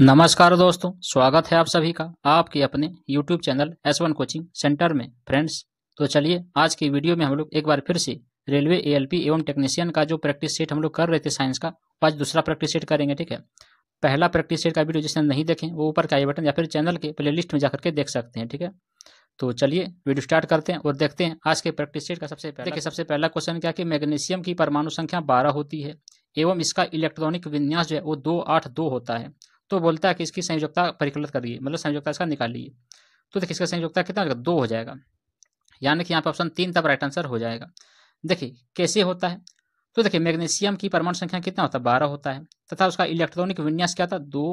नमस्कार दोस्तों स्वागत है आप सभी का आपके अपने YouTube channel S1 coaching centre में फ्रेंड्स तो चलिए आज की वीडियो में हम लोग एक बार फिर से रेलवे ए एवं टेक्नीशियन का जो प्रैक्टिस सेट हम लोग कर रहे थे साइंस का आज दूसरा प्रैक्टिस सेट करेंगे ठीक है पहला प्रैक्टिस सेट का वीडियो जिसने नहीं देखें वो ऊपर का ये बटन या फिर चैनल के प्ले लिस्ट में जाकर के देख सकते हैं ठीक है तो चलिए वीडियो स्टार्ट करते हैं और देखते हैं आज के प्रैक्टिस सेट का सबसे पहले देखिए सबसे पहला क्वेश्चन क्या कि मैग्नीशियम की परमाणु संख्या बारह होती है एवं इसका इलेक्ट्रॉनिक विन्यास जो है वो दो आठ दो होता है तो बोलता है कि इसकी संयोजकता परिकलित करिए मतलब संयोजकता इसका निकाल निकालिए तो देखिए इसका संयोजकता कितना हो जाएगा दो हो जाएगा यानी कि यहाँ पर ऑप्शन तीन तब राइट आंसर हो जाएगा देखिए कैसे होता है तो देखिए मैग्नीशियम की परमाणु संख्या कितना होता है बारह होता है तथा उसका इलेक्ट्रॉनिक विन्यास क्या था दो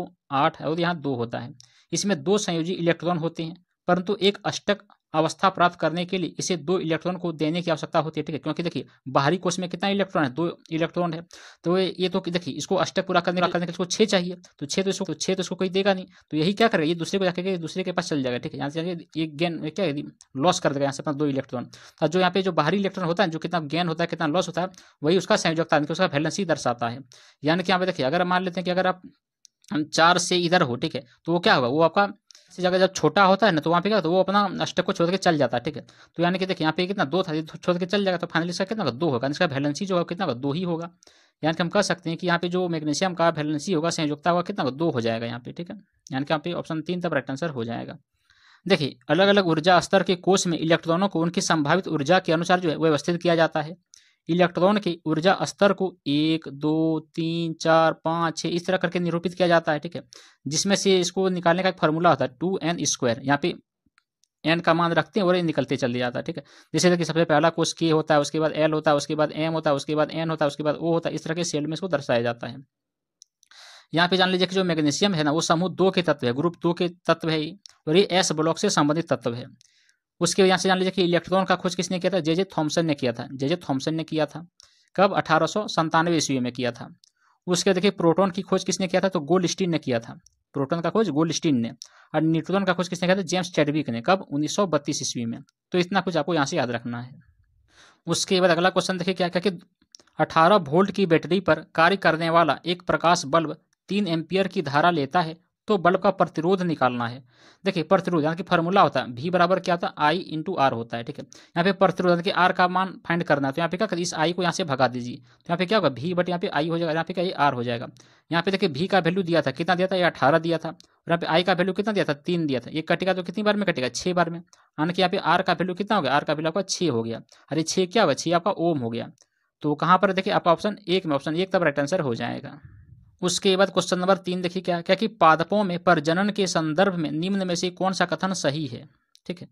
आठ और यहाँ दो होता है इसमें दो संयोजी इलेक्ट्रॉन होते हैं परंतु एक अष्टक अवस्था प्राप्त करने के लिए इसे दो इलेक्ट्रॉन को देने की आवश्यकता होती है ठीक है क्योंकि देखिए बाहरी कोष में कितना इलेक्ट्रॉन है दो इलेक्ट्रॉन है तो ये तो देखिए इसको अष्टक पूरा करने करने के लिए छः चाहिए तो छह तो इसको तो छह तो इसको कोई देगा नहीं तो यही क्या करेगा ये दूसरे को जाकर दूसरे के पास चल जाएगा ठीक है यहाँ से ये गेन क्या लॉस कर देगा यहाँ से अपना दो इलेक्ट्रॉन तो जो यहाँ पे जो बाहरी इलेक्ट्रॉन होता है जो कितना गेन होता है कितना लॉस होता है वही उसका संयोजकता उसका बैलेंस ही दर्शाता है यानी कि यहाँ पे देखिए अगर मान लेते हैं कि अगर आप चार से इधर हो ठीक है तो वो क्या होगा वो आपका से जगह जब छोटा होता है ना तो वहाँ पे क्या तो वो अपना स्टेप को छोड़ के चल जाता है ठीक है तो यानी कि देखिए यहाँ पे कितना दो था छोड़ के चल जाएगा तो फाइनली इसका कितना दो होगा इसका वैलेंसी जो होगा कितना होगा दो ही होगा यानी कि हम कह सकते हैं कि यहाँ पे जो मैग्नीशियम का वैलेंसी होगा संयुक्ता होगा कितना दो हो जाएगा यहाँ पे ठीक है यानी कि यहाँ पे ऑप्शन तीन तब राइट आंसर हो जाएगा देखिए अलग अलग ऊर्जा स्तर के कोष में इलेक्ट्रॉनों को उनकी संभावित ऊर्जा के अनुसार जो है व्यवस्थित किया जाता है इलेक्ट्रॉन के ऊर्जा स्तर को एक दो तीन चार पाँच छः इस तरह करके निरूपित किया जाता है ठीक है जिसमें से इसको निकालने का एक फॉर्मूला होता है टू एन स्क्वायर यहाँ पे एन का मान रखते हैं और ये निकलते चले जाता है ठीक है जैसे कि सबसे पहला कोश के होता है उसके बाद एल होता है उसके बाद एम होता है उसके बाद एन होता है उसके बाद ओ होता है इस तरह के सेल में इसको दर्शाया जाता है यहाँ पे जान लीजिए कि जो मैग्नीशियम है ना वो समूह दो के तत्व है ग्रुप दो के तत्व है और ये एस ब्लॉक से संबंधित तत्व है उसके यहाँ से जान लीजिए कि इलेक्ट्रॉन का खोज किसने किया था जे जे थॉम्सन ने किया था जे जे थॉम्सन ने किया था कब अठारह सौ ईस्वी में किया था उसके देखिए प्रोटोन की खोज किसने किया था तो गोल्ड स्टीन ने किया था प्रोटोन का खोज गोल्ड स्टीन ने और न्यूट्रॉन का खोज किसने किया था जेम्स चेडविक ने कब उन्नीस ईस्वी में तो इतना कुछ आपको यहाँ से याद रखना है उसके बाद अगला क्वेश्चन देखिए क्या क्या कि अठारह वोल्ट की बैटरी पर कार्य करने वाला एक प्रकाश बल्ब तीन एम्पियर की धारा लेता है तो बल्ब का प्रतिरोध निकालना है देखिए प्रतिरोध यानी कि फॉर्मूला होता है भी बराबर क्या होता है आई इंटू आर होता है ठीक है यहाँ पे प्रतिरोध यानी कि आर का मान फाइंड करना है तो यहाँ पे क्या कर इस आई को यहाँ से भगा दीजिए तो यहाँ पे क्या होगा भी बट यहाँ पे आई हो जाएगा यहाँ पे क्या ये आर हो जाएगा यहाँ पे देखिए भी का वैल्यू दिया था कितना दिया था ये अठारह दिया था और यहाँ पे आई का वैल्यू कितना दिया था तीन दिया था ये कटेगा तो कितनी बार में कटेगा छः बार में यानी कि यहाँ पे आर का वैल्यू कितना हो गया आर का वैल्यू आपका छः हो गया अरे छः क्या होगा छः आपका ओम हो गया तो कहाँ पर देखिए आपका ऑप्शन एक में ऑप्शन एक तब राइट आंसर हो जाएगा उसके बाद क्वेश्चन नंबर तीन देखिए क्या क्या कि पादपों में प्रजनन के संदर्भ में निम्न में से कौन सा कथन सही है ठीक है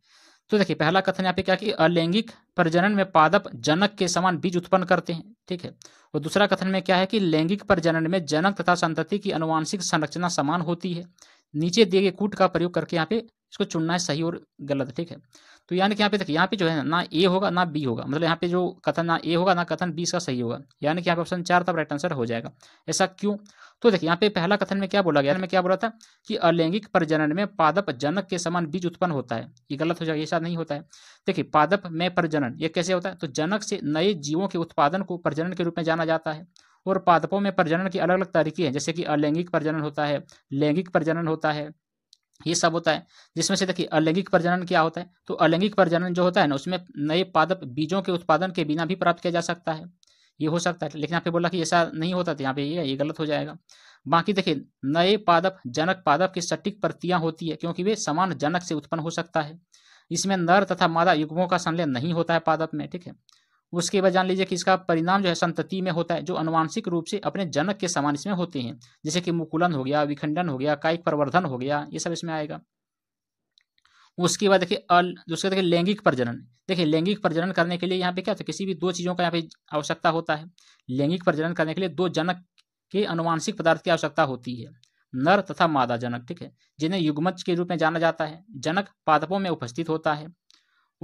तो देखिए पहला कथन यहाँ पे क्या कि अलैंगिक प्रजनन में पादप जनक के समान बीज उत्पन्न करते हैं ठीक है और दूसरा कथन में क्या है कि लैंगिक प्रजनन में जनक तथा संतति की अनुवांशिक संरचना समान होती है नीचे दिए गए कूट का प्रयोग करके यहाँ पे इसको चुनना है सही और गलत है ठीक है तो यानी कि यहाँ पे देखिए यहाँ पे जो है ना ए होगा ना बी होगा मतलब यहाँ पे जो कथन ना ए होगा ना कथन बी इसका सही होगा यानी कि यहाँ पे ऑप्शन चार तब राइट आंसर हो जाएगा ऐसा क्यों तो देखिए यहाँ पे पहला कथन में क्या बोला गया मैं क्या बोला था कि अलैंगिक प्रजनन में पादप जनक के समान बीज उत्पन्न होता है ये गलत हो जाएगा ऐसा नहीं होता है देखिए पादप में प्रजनन ये कैसे होता है तो जनक से नए जीवों के उत्पादन को प्रजनन के रूप में जाना जाता है और पादपों में प्रजनन के अलग अलग तरीके हैं जैसे कि अलैंगिक प्रजनन होता है लैंगिक प्रजनन होता है ये सब होता है जिसमें से देखिए अलैंगिक प्रजनन क्या होता है तो अलैंगिक प्रजनन जो होता है ना उसमें नए पादप बीजों के उत्पादन के बिना भी प्राप्त किया जा सकता है ये हो सकता है लेकिन यहाँ पे बोला कि ऐसा नहीं होता तो यहाँ पे ये ये गलत हो जाएगा बाकी देखिए नए पादप जनक पादप की सटीक प्रतियां होती है क्योंकि वे समान जनक से उत्पन्न हो सकता है इसमें नर तथा मादा युग्मों का संलयन नहीं होता है पादप में ठीक है उसके बाद जान लीजिए कि इसका परिणाम जो है संतति में होता है जो अनुवांशिक रूप से अपने जनक के समान इसमें होते हैं जैसे कि मुकुलन हो गया विखंडन हो गया कायिक प्रवर्धन हो गया ये सब इसमें आएगा उसके बाद देखिए अल दूसरे देखिए लैंगिक प्रजनन देखिए लैंगिक प्रजनन करने के लिए यहाँ पे क्या था किसी भी दो चीज़ों का यहाँ पे आवश्यकता होता है लैंगिक प्रजनन करने के लिए दो जनक के अनुवांशिक पदार्थ की आवश्यकता होती है नर तथा मादा जनक ठीक है जिन्हें युग्मज के रूप में जाना जाता है जनक पादपों में उपस्थित होता है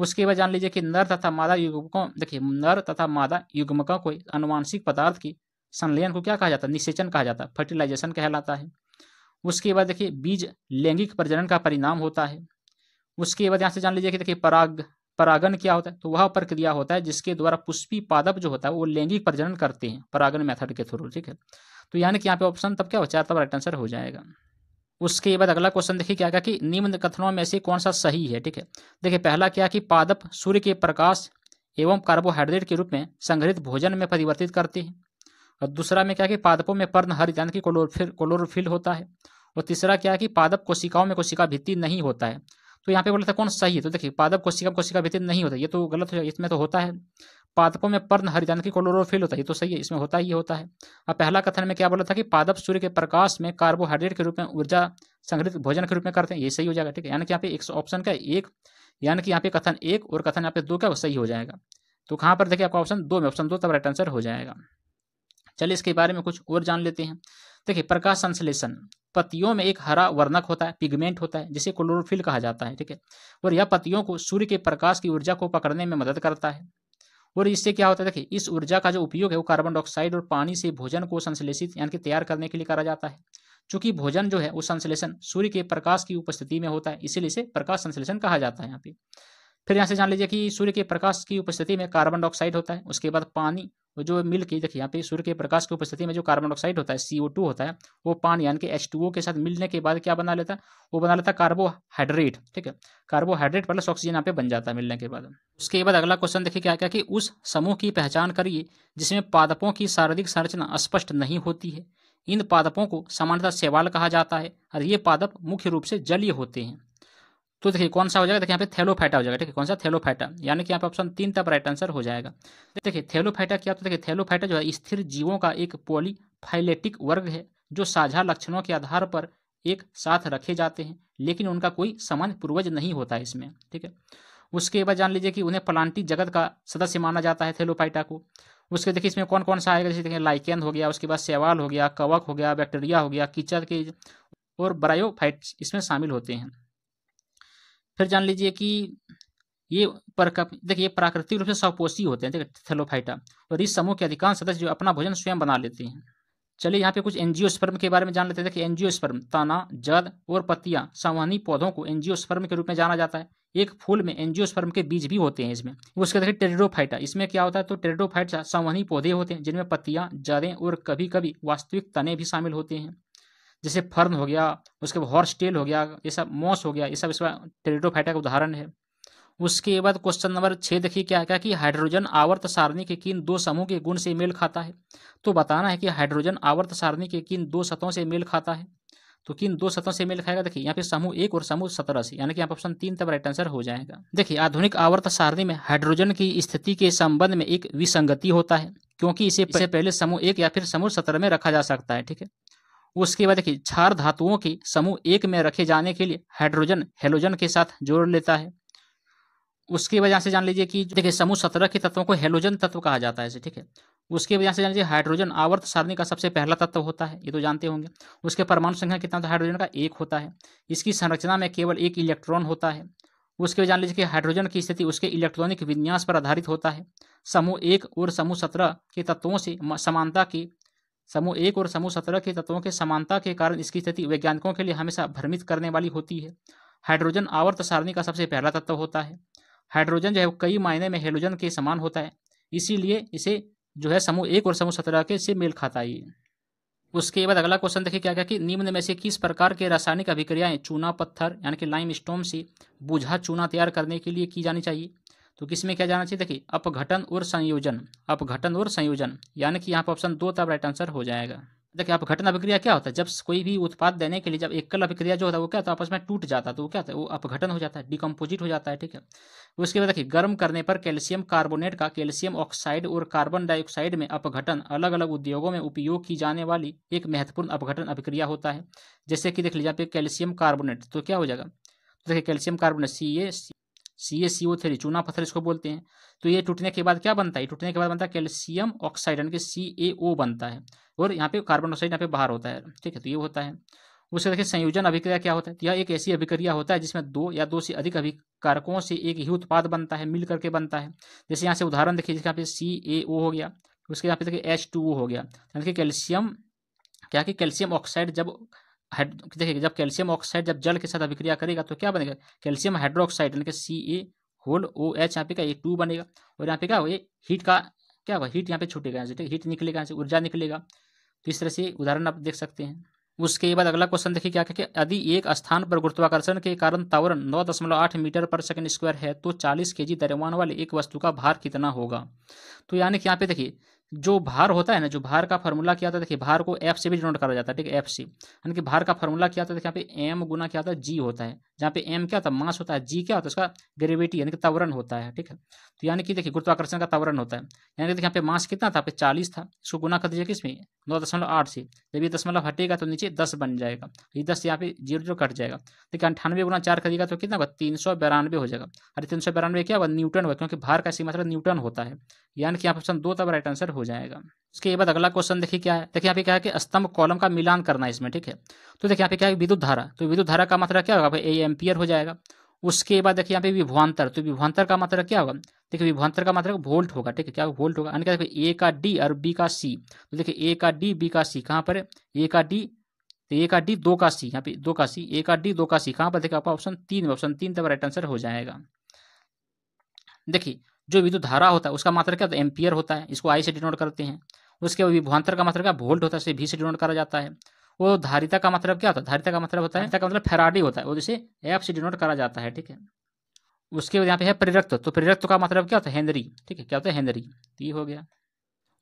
उसके बाद जान लीजिए कि नर तथा मादा युगमकों देखिए नर तथा मादा युगमकों को अनुवांशिक पदार्थ की संलयन को क्या कहा जाता है निषेचन कहा जाता है फर्टिलाइजेशन कहलाता है उसके बाद देखिए बीज लैंगिक प्रजनन का परिणाम होता है उसके बाद यहाँ से जान लीजिए कि देखिए पराग परागन क्या होता है तो वह प्रक्रिया होता है जिसके द्वारा पुष्पी पादप जो होता है वो लैंगिक प्रजनन करते हैं परागन मेथड के थ्रू ठीक है तो यानी कि यहाँ पे ऑप्शन तब क्या हो चार तब राइट आंसर हो जाएगा उसके बाद अगला क्वेश्चन देखिए क्या क्या कि निम्न कथनों में से कौन सा सही है ठीक है देखिए पहला क्या कि पादप सूर्य के प्रकाश एवं कार्बोहाइड्रेट के रूप में संग्रहित भोजन में परिवर्तित करती है और दूसरा में क्या कि पादपों में पर्ण हरित यानी कि कोलोरफिल कोलोरफिल होता है और तीसरा क्या है कि पादप कोशिकाओं में कोशिका भित्ति नहीं होता है तो यहाँ पे बोला था कौन सही है तो देखिए पादप कोशिका कोशिका भित्ति नहीं होता ये तो गलत हो इसमें तो होता है पादपों में पर्ण हरिदान की क्लोरोफिल होता है तो सही है इसमें होता ही होता है अब पहला कथन में क्या बोला था कि पादप सूर्य के प्रकाश में कार्बोहाइड्रेट के रूप में ऊर्जा संग्रहित भोजन के रूप में करते हैं ये सही हो जाएगा ठीक है यानी कि यहाँ पे एक ऑप्शन का एक यानी कि यहाँ पे कथन एक और कथन यहाँ पे दो का सही हो जाएगा तो कहाँ पर देखिए आपका ऑप्शन दो में ऑप्शन दो तब राइट आंसर हो जाएगा चलिए इसके बारे में कुछ और जान लेते हैं देखिए प्रकाश संश्लेषण पत्तियों में एक हरा वर्णक होता है पिगमेंट होता है जिसे क्लोरोफिल कहा जाता है ठीक है और यह पत्तियों को सूर्य के प्रकाश की ऊर्जा को पकड़ने में मदद करता है और इससे क्या होता है देखिए इस ऊर्जा का जो उपयोग है वो कार्बन डाइऑक्साइड और पानी से भोजन को संश्लेषित यानी कि तैयार करने के लिए करा जाता है चूंकि भोजन जो है वो संश्लेषण सूर्य के प्रकाश की उपस्थिति में होता है इसीलिए इसे प्रकाश संश्लेषण कहा जाता है यहाँ पे फिर यहाँ से जान लीजिए कि सूर्य के प्रकाश की उपस्थिति में कार्बन डाइऑक्साइड होता है उसके बाद पानी वो जो मिल के देखिए यहाँ पे सूर्य के प्रकाश की उपस्थिति में जो कार्बन डाइऑक्साइड होता है सी होता है वो पानी यानी कि एच के साथ मिलने के बाद क्या बना लेता है वो बना लेता है कार्बोहाइड्रेट ठीक है कार्बोहाइड्रेट प्लस ऑक्सीजन यहाँ पे बन जाता है मिलने के बाद उसके बाद अगला क्वेश्चन देखिए क्या क्या कि उस समूह की पहचान करिए जिसमें पादपों की शारीरिक संरचना स्पष्ट नहीं होती है इन पादपों को सामान्यतः सेवाल कहा जाता है और ये पादप मुख्य रूप से जलीय होते हैं तो देखिए कौन सा हो जाएगा देखिए यहाँ पे थेलोफाइटा हो जाएगा ठीक है कौन सा थेलोफाइटा यानी कि यहाँ पे ऑप्शन तीन तब राइट आंसर हो जाएगा देखिए थेलोफाइटा क्या तो देखिए थैलोफाइटा जो है स्थिर जीवों का एक पोलीफाइलेटिक वर्ग है जो साझा लक्षणों के आधार पर एक साथ रखे जाते हैं लेकिन उनका कोई समान पूर्वज नहीं होता है इसमें ठीक है उसके बाद जान लीजिए कि उन्हें प्लांटी जगत का सदस्य माना जाता है थेलोफाइटा को उसके देखिए इसमें कौन कौन सा आएगा जैसे देखिए लाइकेंद हो गया उसके बाद सेवाल हो गया कवक हो गया बैक्टीरिया हो गया कीचड़ के और ब्रायोफाइट्स इसमें शामिल होते हैं फिर जान लीजिए कि ये पर देखिए प्राकृतिक रूप से सपोषी होते हैं देखिए थेलोफाइटा और इस समूह के अधिकांश सदस्य जो अपना भोजन स्वयं बना लेते हैं चलिए यहाँ पे कुछ एनजीओ के बारे में जान लेते हैं देखिए एनजीओ तना जद और पत्तियाँ संवहनी पौधों को एनजीओ के रूप में जाना जाता है एक फूल में एनजीओ के बीज भी होते हैं इसमें उसके देखिए टेरिडोफाइटा इसमें क्या होता है तो टेरिडोफाइटा संवहनी पौधे होते हैं जिनमें पत्तियाँ जड़ें और कभी कभी वास्तविक तने भी शामिल होते हैं जैसे फर्न हो गया उसके बाद हॉर्स टेल हो गया ये सब मॉस हो गया ये सब इसका टेरिटोफाइटा का उदाहरण है उसके बाद क्वेश्चन नंबर छः देखिए क्या क्या कि हाइड्रोजन आवर्त सारणी के किन दो समूह के गुण से मेल खाता है तो बताना है कि हाइड्रोजन आवर्त सारणी के किन दो सतहों से मेल खाता है तो किन दो सतहों से मेल खाएगा देखिए यहाँ पे समूह एक और समूह सत्रह से यानी कि यहाँ ऑप्शन तीन तब राइट आंसर हो जाएगा देखिए आधुनिक आवर्त सारणी में हाइड्रोजन की स्थिति के संबंध में एक विसंगति होता है क्योंकि इसे, इसे पहले समूह एक या फिर समूह सत्रह में रखा जा सकता है ठीक है उसके बाद देखिए क्षार धातुओं के समूह एक में रखे जाने के लिए हाइड्रोजन हेलोजन के साथ जोड़ लेता है उसके वजह से जान लीजिए कि देखिए समूह सत्रह के तत्वों को हेलोजन तत्व कहा जाता है ठीक है उसके वजह से जान लीजिए हाइड्रोजन आवर्त सारणी का सबसे पहला तत्व होता है ये तो जानते होंगे उसके परमाणु संख्या कितना था हाइड्रोजन का एक होता है इसकी संरचना में केवल एक इलेक्ट्रॉन होता है उसके जान लीजिए कि हाइड्रोजन की स्थिति उसके इलेक्ट्रॉनिक विन्यास पर आधारित होता है समूह एक और समूह सत्रह के तत्वों से समानता की समूह एक और समूह सत्रह के तत्वों के समानता के कारण इसकी स्थिति वैज्ञानिकों के लिए हमेशा भ्रमित करने वाली होती है हाइड्रोजन आवर्त सारणी का सबसे पहला तत्व होता है हाइड्रोजन जो है कई मायने में हेलोजन के समान होता है इसीलिए इसे जो है समूह एक और समूह सत्रह के से मेल खाता है उसके बाद अगला क्वेश्चन देखिए क्या क्या कि निम्न में से किस प्रकार के रासायनिक अभिक्रियाएं चूना पत्थर यानी कि लाइम स्टोम से बुझा चूना तैयार करने के लिए की जानी चाहिए तो किस में क्या जाना चाहिए देखिए अपघटन और संयोजन अपघटन और संयोजन यानी कि यहाँ पर ऑप्शन दो तब राइट आंसर हो जाएगा देखिए अपघटन अभिक्रिया क्या होता है जब कोई भी उत्पाद देने के लिए जब एकल अभिक्रिया जो होता है वो क्या होता है आपस में टूट जाता है तो वो क्या होता है वो अपघटन हो जाता है डिकम्पोजिट हो जाता है ठीक है उसके बाद देखिए गर्म करने पर कैल्शियम कार्बोनेट का कैल्शियम ऑक्साइड और कार्बन डाइऑक्साइड में अपघटन अलग अलग उद्योगों में उपयोग की जाने वाली एक महत्वपूर्ण अपघटन अभिक्रिया होता है जैसे कि देख लीजिए आप कैल्शियम कार्बोनेट तो क्या हो जाएगा तो देखिए calcium carbonate C A C A C O three चूना पत्थर इसको बोलते हैं तो ये टूटने के बाद क्या बनता है टूटने के बाद बनता है कैल्शियम ऑक्साइड यानी कि सी ए ओ बनता है और यहाँ पे कार्बन ऑक्साइड यहाँ पे बाहर होता है ठीक है तो ये होता है उसके देखिए संयोजन अभिक्रिया क्या होता है तो यह एक ऐसी अभिक्रिया होता है जिसमें दो या दो से अधिक अभिकारकों से एक ही उत्पाद बनता है मिल करके बनता है जैसे यहाँ से उदाहरण देखिए जिसके यहाँ पे सी ए ओ हो गया उसके यहाँ पे देखिए एच टू ओ हो गया यानी कि कैल्शियम क्या कि कैल्शियम ऑक्साइड जब हाइड्रो देखिए जब कैल्शियम ऑक्साइड जब जल के साथ अभिक्रिया करेगा तो क्या बनेगा कैल्शियम हाइड्रोक्साइड यानी कि सी ए होल ओ एच यहाँ पे का ये टू बनेगा और यहाँ पे क्या ये हीट का क्या होगा हीट यहाँ पे छूटेगा यहाँ से हीट निकलेगा यहाँ से ऊर्जा निकलेगा तो इस तरह से उदाहरण आप देख सकते हैं उसके बाद अगला क्वेश्चन देखिए क्या क्या यदि एक स्थान पर गुरुत्वाकर्षण के कारण तावरण नौ दशमलव आठ मीटर पर सेकंड स्क्वायर है तो चालीस के जी द्रव्यमान वाले एक वस्तु का भार कितना होगा तो यानी कि यहाँ पे देखिए जो भार होता है ना जो भार का फॉर्मूला क्या आता है देखिए भार को एफ से भी डिनोट करा जाता है ठीक है एफ से यानी कि भार का फॉर्मूला क्या होता है यहाँ पे एम गुना क्या होता है जी होता है जहाँ पे एम क्या होता है मास होता है जी क्या होता है उसका ग्रेविटी यानी कि तवरण होता है ठीक है तो यानी कि देखिए गुरुत्वाकर्षण का तवरण होता है यानी कि देखिए यहाँ पे मास कितना था पे चालीस था इसको गुना कर दीजिए किसमें नौ दशमलव आठ से जब ये दशमलव हटेगा तो नीचे दस बन जाएगा ये दस यहाँ पे जीरो जीरो कट जाएगा देखिए अंठानवे गुना चार करेगा तो कितना होगा तीन सौ बयानवे हो जाएगा अरे तीन सौ बयानवे क्या होगा न्यूटन होगा क्योंकि भार का सीमा न्यूटन होता है यानी कि यहाँ ऑप्शन दो तब राइट आंसर हो जाएगा उसके बाद अगला क्वेश्चन देखिए क्या है देखिए यहाँ पे क्या है कि स्तंभ कॉलम का मिलान करना है इसमें ठीक है तो देखिए यहाँ पे क्या है विद्युत धारा तो विद्युत धारा का मात्रा मतलब क्या होगा ए एम्पियर हो जाएगा उसके बाद देखिए यहाँ पे विभ्वांतर तो विभ्वांतर का मात्रा मतलब क्या होगा देखिए विभ्वांतर का मात्रा मतलब वोल्ट होगा ठीक है क्या वोल्ट होगा यानी क्या देखिए ए का डी और बी का सी तो देखिए ए का डी बी का सी कहाँ पर ए का डी तो ए का डी दो का सी यहाँ पे दो का सी ए का डी दो का सी कहाँ पर देखिए आपका ऑप्शन तीन ऑप्शन तीन तब राइट आंसर हो जाएगा देखिए जो विद्युत धारा होता है उसका मात्र क्या होता है एम्पियर होता है इसको आई से डिनोट करते हैं उसके बाद का मतलब क्या वोल्ट होता है इसे भी से डिनोट करा जाता है वो धारिता का मतलब क्या होता है धारिता का मतलब होता है मतलब फेराडी होता है वो जिसे एफ से डिनोट करा जाता है ठीक है उसके बाद यहाँ पे है प्रेरक्त तो प्रेरक्त का मतलब क्या होता है हेनरी ठीक है क्या होता है हेनरी तो ये हो गया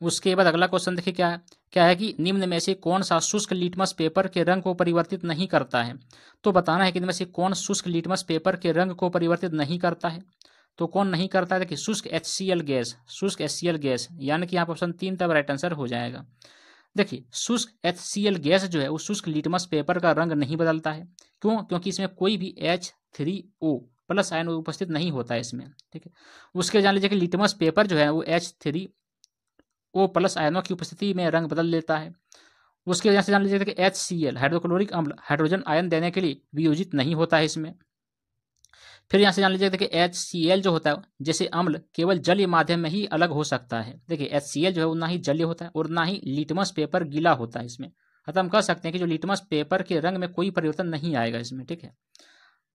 उसके बाद अगला क्वेश्चन देखिए क्या है क्या है कि निम्न में से कौन सा शुष्क लिटमस पेपर के रंग को परिवर्तित नहीं करता है तो बताना है कि इनमें से कौन शुष्क लिटमस पेपर के रंग को परिवर्तित नहीं करता है तो कौन नहीं करता है कि शुष्क एच गैस शुष्क एच गैस यानी कि यहाँ पर ऑप्शन तीन तब राइट आंसर हो जाएगा देखिए शुष्क एच गैस जो है वो शुष्क लिटमस पेपर का रंग नहीं बदलता है क्यों क्योंकि इसमें कोई भी H three O plus ion उपस्थित नहीं होता है इसमें ठीक है उसके जान लीजिए कि लिटमस पेपर जो है वो एच थ्री ओ प्लस आयनों की उपस्थिति में रंग बदल लेता है उसके वजह से जान लीजिए कि एच सी एल हाइड्रोक्लोरिक अम्ल हाइड्रोजन आयन देने के लिए वियोजित नहीं होता है इसमें फिर यहाँ से जान लीजिए देखिए एच सी एल जो होता है जैसे अम्ल केवल जलीय माध्यम में ही अलग हो सकता है देखिए एच सी एल जो है ना ही जलीय होता है और ना ही लिटमस पेपर गीला होता है इसमें अतः हम कह सकते हैं कि जो लिटमस पेपर के रंग में कोई परिवर्तन नहीं आएगा इसमें ठीक है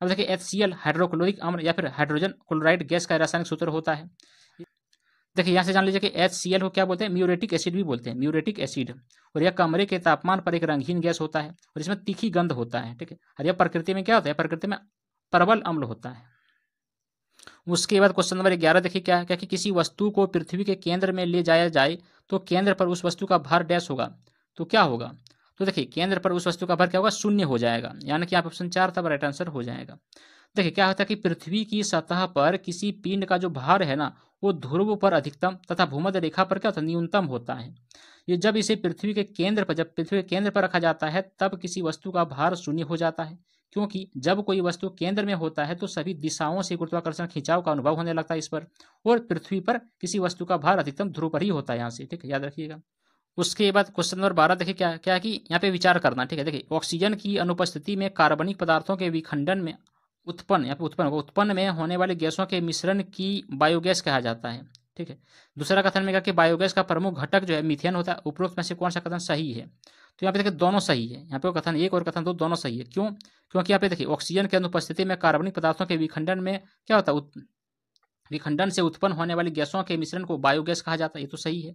अब देखिए एच सी एल हाइड्रोक्लोरिक अम्ल या फिर हाइड्रोजन क्लोराइड गैस का रासायनिक सूत्र होता है देखिए यहाँ से जान लीजिए कि एच सी एल को क्या बोलते हैं म्यूरेटिक एसिड भी बोलते हैं म्यूरेटिक एसिड और यह कमरे के तापमान पर एक रंगहीन गैस होता है और इसमें तीखी गंध होता है ठीक है और यह प्रकृति में क्या होता है प्रकृति में प्रबल अम्ल होता है उसके बाद क्वेश्चन नंबर ग्यारह देखिए क्या है क्या कि किसी वस्तु को पृथ्वी के केंद्र में ले जाया जाए तो केंद्र पर उस वस्तु का भार डैश होगा तो क्या होगा तो देखिए केंद्र पर उस वस्तु का भार क्या होगा शून्य हो जाएगा यानी कि आप ऑप्शन चार था राइट आंसर हो जाएगा देखिए क्या होता है कि पृथ्वी की सतह पर किसी पिंड का जो भार है ना वो ध्रुव पर अधिकतम तथा भूमध्य रेखा पर क्या होता है न्यूनतम होता है ये जब इसे पृथ्वी के केंद्र पर जब पृथ्वी के केंद्र पर रखा जाता है तब किसी वस्तु का भार शून्य हो जाता है क्योंकि जब कोई वस्तु केंद्र में होता है तो सभी दिशाओं से गुरुत्वाकर्षण खिंचाव का अनुभव होने लगता है इस पर और पृथ्वी पर किसी वस्तु का भार अधिकतम ध्रुव पर ही होता है यहाँ से ठीक है याद रखिएगा उसके बाद क्वेश्चन नंबर बारह देखिए क्या क्या कि यहाँ पे विचार करना ठीक है देखिए ऑक्सीजन की अनुपस्थिति में कार्बनिक पदार्थों के विखंडन में उत्पन्न यहाँ पे उत्पन्न उत्पन्न में होने वाले गैसों के मिश्रण की बायोगैस कहा जाता है ठीक है दूसरा कथन में कहा कि बायोगैस का प्रमुख घटक जो है मिथेन होता है उपरोक्त में से कौन सा कथन सही है तो यहाँ पे देखिए दोनों सही है यहाँ पे कथन एक और कथन दो दोनों सही है क्यों क्योंकि यहाँ पे देखिए ऑक्सीजन के अनुपस्थिति में कार्बनिक पदार्थों के विखंडन में क्या होता है विखंडन से उत्पन्न होने वाली गैसों के मिश्रण को बायोगैस कहा जाता है ये तो सही है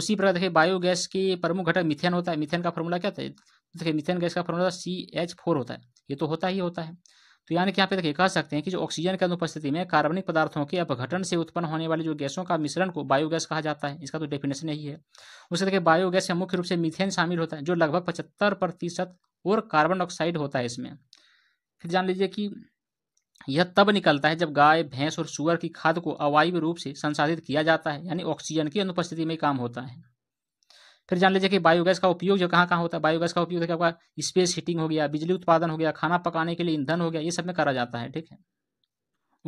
उसी प्रकार देखिए बायोगैस के प्रमुख घटक मिथेन होता है मिथेन का फॉर्मूला क्या होता है देखिए मिथेन गैस का फॉर्मूला सी एच फोर होता है ये तो होता ही होता है तो यानी कि यहाँ पे देखिए कह सकते हैं कि जो ऑक्सीजन की अनुपस्थिति में कार्बनिक पदार्थों के अपघटन से उत्पन्न होने वाली जो गैसों का मिश्रण को बायोगैस कहा जाता है इसका तो डेफिनेशन यही है उससे देखिए बायोगैस में मुख्य रूप से मीथेन शामिल होता है जो लगभग पचहत्तर प्रतिशत और कार्बन डाइऑक्साइड होता है इसमें फिर जान लीजिए कि यह तब निकलता है जब गाय भैंस और सुअर की खाद को अवायव रूप से संसाधित किया जाता है यानी ऑक्सीजन की अनुपस्थिति में काम होता है फिर जान लीजिए कि बायोगैस का उपयोग जो कहाँ कहाँ होता है बायोगैस का उपयोग तो क्या आपका स्पेस हीटिंग हो गया बिजली उत्पादन हो गया खाना पकाने के लिए ईंधन हो गया ये सब में करा जाता है ठीक है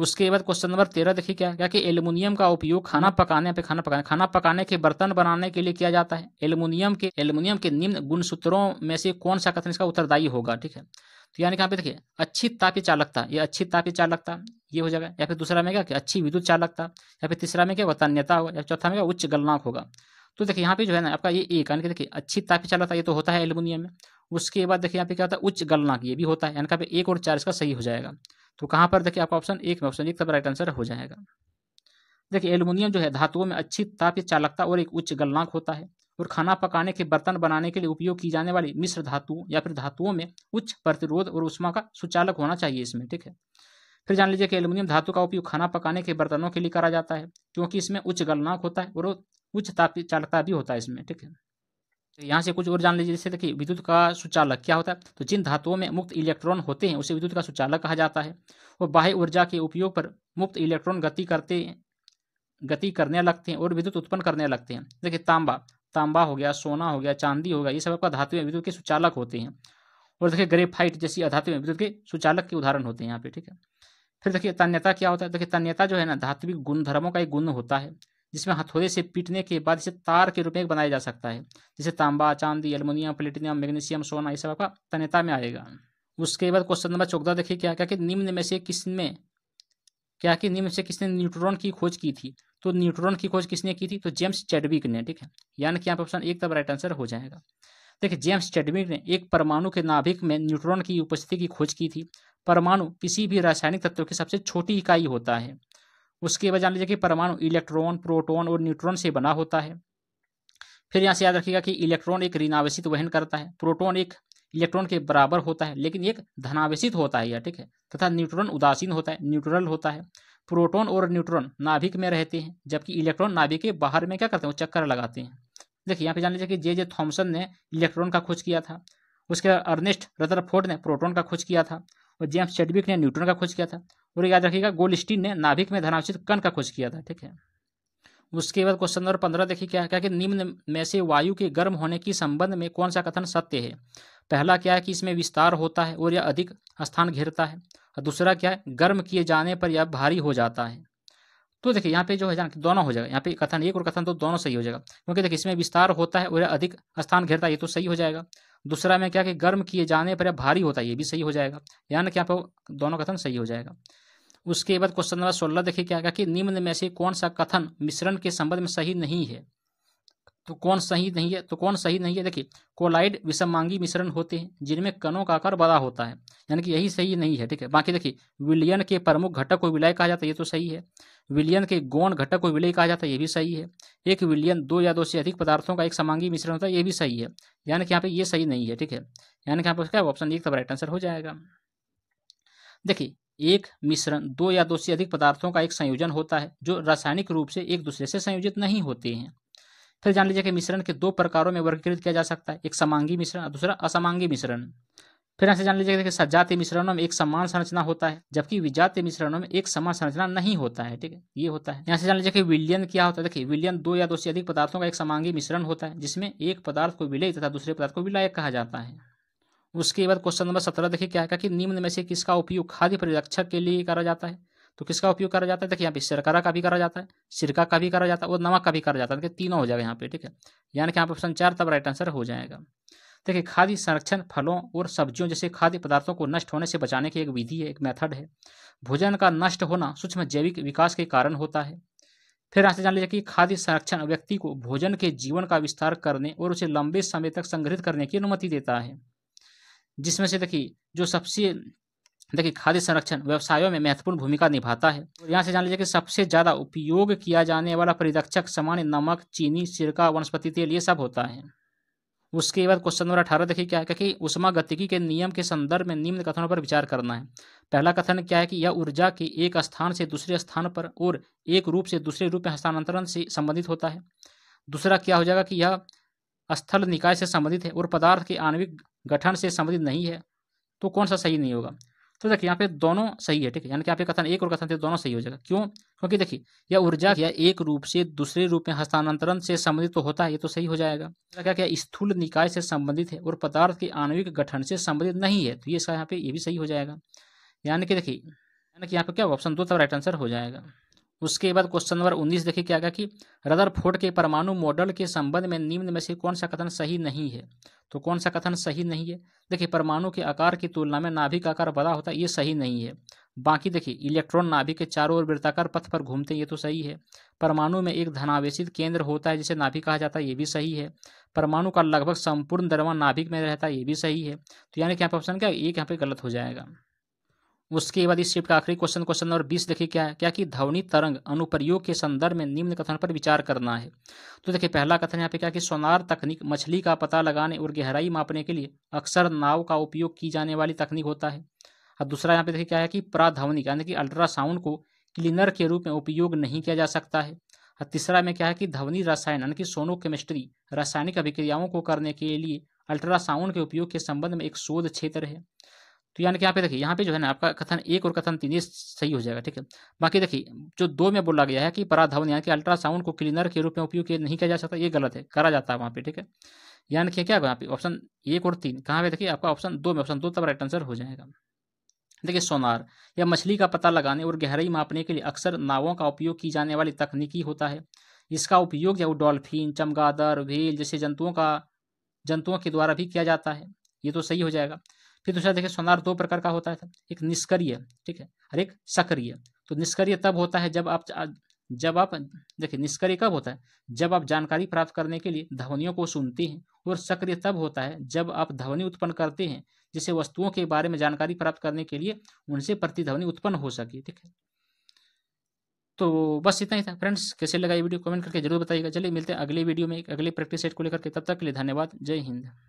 उसके बाद क्वेश्चन नंबर तेरह देखिए क्या क्या कि एल्यूमिनियम का उपयोग खाना पकाने पे खाना पकाने खाना पकाने के बर्तन बनाने के लिए किया जाता है एलुमिनियम के एल्यूमिनियम के निम्न गुणसूत्रों में से कौन सा कथन इसका उत्तरदायी होगा ठीक है तो यानी कि पे देखिए अच्छी तापी चालकता ये अच्छी तापी चालकता ये हो जाएगा या फिर दूसरा में क्या अच्छी विद्युत चालकता या फिर तीसरा में क्या तन्यता होगा या चौथा में क्या उच्च गलनाक होगा तो देखिए यहाँ पे जो है ना आपका ये ए कारण कि देखिए अच्छी तापी था ये तो होता है एलुमिनियम में उसके बाद देखिए यहाँ पे क्या होता है उच्च गलनाक ये भी होता है यानी पे एक और चार इसका सही हो जाएगा तो कहाँ पर देखिए आपका ऑप्शन एक में ऑप्शन एक का राइट आंसर हो जाएगा देखिए एलुमिनियम जो है धातुओं में अच्छी ताप चालकता और एक उच्च गलनाक होता है और खाना पकाने के बर्तन बनाने के लिए उपयोग की जाने वाली मिश्र धातुओं या फिर धातुओं में उच्च प्रतिरोध और उष्मा का सुचालक होना चाहिए इसमें ठीक है फिर जान लीजिए कि एल्यूमिनियम धातु का उपयोग खाना पकाने के बर्तनों के लिए करा जाता है क्योंकि इसमें उच्च गलनाक होता है और उच्च तापी चालकता भी होता है इसमें ठीक है तो यहाँ से कुछ और जान लीजिए जैसे देखिए विद्युत का सुचालक क्या होता है तो जिन धातुओं में मुक्त इलेक्ट्रॉन होते हैं उसे विद्युत का सुचालक कहा जाता है और बाह्य ऊर्जा के उपयोग पर मुक्त इलेक्ट्रॉन गति करते गति करने लगते हैं और विद्युत उत्पन्न करने लगते हैं देखिए तांबा तांबा हो गया सोना हो गया चांदी हो गया ये सब आपका धातु में विद्युत के सुचालक होते हैं और देखिए ग्रेफाइट जैसी अधातु में विद्युत के सुचालक के उदाहरण होते हैं यहाँ पे ठीक है फिर देखिए तन्यता क्या होता है देखिए तन्यता जो है ना धात्विक गुण धर्मों का एक गुण होता है जिसमें हथौड़े से पीटने के बाद इसे तार के रूप में बनाया जा सकता है जैसे तांबा चांदी एलमोनियम प्लेटिनियम मैग्नीशियम सोना ये सब आपका तन्यता में आएगा उसके बाद क्वेश्चन नंबर चौदह देखिए क्या क्या कि निम्न में से किसने क्या कि निम्न से किसने न्यूट्रॉन की खोज की थी तो न्यूट्रॉन की खोज किसने की थी तो जेम्स चैडविक ने ठीक है यानी कि यहाँ पर ऑप्शन एक तब राइट आंसर हो जाएगा देखिए जेम्स चेडविक ने एक परमाणु के नाभिक में न्यूट्रॉन की उपस्थिति की खोज की थी परमाणु किसी भी रासायनिक तत्व की सबसे छोटी इकाई होता है उसके बाद जान लीजिए कि परमाणु इलेक्ट्रॉन प्रोटॉन और न्यूट्रॉन से बना होता है फिर यहाँ से याद रखिएगा कि इलेक्ट्रॉन एक ऋणावेशित वहन करता है प्रोटोन एक इलेक्ट्रॉन के बराबर होता है लेकिन एक धनावेशित होता है यह ठीक है तथा न्यूट्रॉन उदासीन होता है न्यूट्रल होता है प्रोटॉन और न्यूट्रॉन नाभिक में रहते हैं जबकि इलेक्ट्रॉन नाभिक के बाहर में क्या करते हैं चक्कर लगाते हैं देखिए यहाँ पे जान लीजिए कि जे जे थॉम्सन ने इलेक्ट्रॉन का खोज किया था उसके अर्नेस्ट रदरफोर्ड ने प्रोटोन का खोज किया था और जेम्स चेडविक ने न्यूट्रॉन का खोज किया था और याद रखिएगा गोलस्टीन ने नाभिक में धनावचित कण का खोज किया था ठीक है उसके बाद क्वेश्चन नंबर पंद्रह देखिए क्या क्या कि निम्न में से वायु के गर्म होने के संबंध में कौन सा कथन सत्य है पहला क्या है कि इसमें विस्तार होता है और यह अधिक स्थान घेरता है और दूसरा क्या है गर्म किए जाने पर यह भारी हो जाता है तो देखिए यहाँ पे जो है जान दोनों हो जाएगा यहाँ पे कथन एक और कथन तो दोनों सही हो जाएगा क्योंकि देखिए इसमें विस्तार होता है और अधिक स्थान घेरता है ये तो सही हो जाएगा दूसरा में क्या कि गर्म किए जाने पर भारी होता है ये भी सही हो जाएगा यानी कि यहाँ पे दोनों कथन सही हो जाएगा उसके बाद क्वेश्चन नंबर सोलह देखिए क्या कि निम्न में से कौन सा कथन मिश्रण के संबंध में सही नहीं है तो कौन सही नहीं है तो कौन सही नहीं है देखिए कोलाइड विषमांगी मिश्रण होते हैं जिनमें कणों का आकार बड़ा होता है यानी कि यही सही नहीं है ठीक है बाकी देखिए विलियन के प्रमुख घटक को विलय कहा जाता है ये तो सही है विलियन के गौण घटक को विलय कहा जाता है ये भी सही है एक विलियन दो या दो से अधिक पदार्थों का एक समांगी मिश्रण होता है ये भी सही है यानी कि यहाँ पे ये सही नहीं है ठीक है यानी कि यहाँ पर क्या ऑप्शन एक तो राइट आंसर हो जाएगा देखिए एक मिश्रण दो या दो से अधिक पदार्थों का एक संयोजन होता है जो रासायनिक रूप से एक दूसरे से संयोजित नहीं होते हैं फिर तो जान लीजिए कि मिश्रण के दो प्रकारों में वर्गीकृत किया जा सकता है एक समांगी मिश्रण और दूसरा असमांगी मिश्रण फिर ऐसे जान लीजिए कि सजातीय मिश्रणों में एक समान संरचना होता है जबकि विजातीय मिश्रणों में एक समान संरचना नहीं होता है ठीक है ये होता है यहाँ से जान लीजिए कि विलियन क्या होता है देखिए विलियन दो या दो से अधिक पदार्थों का एक समांगी मिश्रण होता है जिसमें एक पदार्थ को विलय तथा दूसरे पदार्थ को विलायक कहा जाता है उसके बाद क्वेश्चन नंबर सत्रह देखिए क्या है कि निम्न में से किसका उपयोग खाद्य परिरक्षक के लिए करा जाता है तो किसका उपयोग करा जाता है देखिए यहाँ पे शर्करा का भी करा जाता है सिरका का भी करा जाता है और नमक का भी करा जाता है देखिए तीनों हो जाएगा यहाँ पे ठीक है यानी कि यहाँ पे ऑप्शन चार तब राइट आंसर हो जाएगा देखिए खाद्य संरक्षण फलों और सब्जियों जैसे खाद्य पदार्थों को नष्ट होने से बचाने की एक विधि है एक मेथड है भोजन का नष्ट होना सूक्ष्म जैविक विकास के कारण होता है फिर यहाँ से जान लीजिए कि खाद्य संरक्षण व्यक्ति को भोजन के जीवन का विस्तार करने और उसे लंबे समय तक संग्रहित करने की अनुमति देता है जिसमें से देखिए जो सबसे देखिए खाद्य संरक्षण व्यवसायों में महत्वपूर्ण भूमिका निभाता है यहाँ से जान लीजिए कि सबसे ज़्यादा उपयोग किया जाने वाला परिरक्षक सामान्य नमक चीनी सिरका वनस्पति तेल ये सब होता है उसके बाद क्वेश्चन नंबर अठारह देखिए क्या है क्योंकि उष्मा गतिकी के नियम के संदर्भ में निम्न कथनों पर विचार करना है पहला कथन क्या है कि यह ऊर्जा के एक स्थान से दूसरे स्थान पर और एक रूप से दूसरे रूप में हस्तांतरण से संबंधित होता है दूसरा क्या हो जाएगा कि यह स्थल निकाय से संबंधित है और पदार्थ के आणविक गठन से संबंधित नहीं है तो कौन सा सही नहीं होगा तो देखिए यहाँ पे दोनों सही है ठीक है यानी कि यहाँ पे कथन एक और कथन दोनों सही हो जाएगा क्यों क्योंकि देखिए यह ऊर्जा या एक रूप से दूसरे रूप में हस्तांतरण से संबंधित तो होता है ये तो सही हो जाएगा क्या क्या स्थूल निकाय से संबंधित है और पदार्थ के आणविक गठन से संबंधित नहीं है तो ये यहाँ पे ये भी सही हो जाएगा यानी कि देखिए यानी कि यहाँ पे क्या ऑप्शन दो तरह राइट आंसर हो जाएगा उसके बाद क्वेश्चन नंबर उन्नीस देखिए क्या कि रदर फोर्ड के परमाणु मॉडल के संबंध में निम्न में से कौन सा कथन सही नहीं है तो कौन सा कथन सही नहीं है देखिए परमाणु के आकार की तुलना में नाभिक आकार बड़ा होता है ये सही नहीं है बाकी देखिए इलेक्ट्रॉन नाभिक के चारों ओर वृत्ताकार पथ पर घूमते हैं ये तो सही है परमाणु में एक धनावेशित केंद्र होता है जिसे नाभिक कहा जाता है ये भी सही है परमाणु का लगभग संपूर्ण दरवा नाभिक में रहता है ये भी सही है तो यानी कि यहाँ पर ऑप्शन क्या एक यहाँ पर गलत हो जाएगा उसके बाद इस शिफ्ट का आखिरी क्वेश्चन क्वेश्चन नंबर बीस देखिए क्या है क्या कि ध्वनि तरंग अनुप्रयोग के संदर्भ में निम्न कथन पर विचार करना है तो देखिए पहला कथन यहाँ पे क्या कि सोनार तकनीक मछली का पता लगाने और गहराई मापने के लिए अक्सर नाव का उपयोग की जाने वाली तकनीक होता है और दूसरा यहाँ पे देखिए क्या है कि प्राध्वनिक यानी कि अल्ट्रासाउंड को क्लीनर के रूप में उपयोग नहीं किया जा सकता है और तीसरा में क्या है कि ध्वनि रसायन यानी कि सोनो केमिस्ट्री रासायनिक अभिक्रियाओं को करने के लिए अल्ट्रासाउंड के उपयोग के संबंध में एक शोध क्षेत्र है तो यानी कि यहाँ पे देखिए यहाँ पे जो है ना आपका कथन एक और कथन तीन ये सही हो जाएगा ठीक है बाकी देखिए जो दो में बोला गया है कि पराधवन यानी कि अल्ट्रासाउंड को क्लीनर के रूप में उपयोग नहीं किया जा सकता ये गलत है करा जाता है वहाँ पे ठीक है यानी कि क्या यहाँ पे ऑप्शन एक और तीन कहाँ पे देखिए आपका ऑप्शन दो में ऑप्शन दो तब राइट आंसर हो जाएगा देखिए सोनार या मछली का पता लगाने और गहराई मापने के लिए अक्सर नावों का उपयोग की जाने वाली तकनीकी होता है इसका उपयोग या वो डॉल्फिन चमगादड़ व्हेल जैसे जंतुओं का जंतुओं के द्वारा भी किया जाता है ये तो सही हो जाएगा फिर दूसरा देखिए सोनार दो प्रकार का होता है एक निष्क्रिय ठीक है और एक सक्रिय तो निष्क्रिय तब होता है जब आप जब आप देखिए निष्क्रिय कब होता है जब आप जानकारी प्राप्त करने के लिए ध्वनियों को सुनते हैं और सक्रिय तब होता है जब आप ध्वनि उत्पन्न करते हैं जिसे वस्तुओं के बारे में जानकारी प्राप्त करने के लिए उनसे प्रतिध्वनि उत्पन्न हो सके ठीक है तो बस इतना ही था फ्रेंड्स कैसे लगा ये वीडियो कमेंट करके जरूर बताइएगा चलिए मिलते हैं अगले वीडियो में एक अगले प्रैक्टिस सेट को लेकर के तब तक के लिए धन्यवाद जय हिंद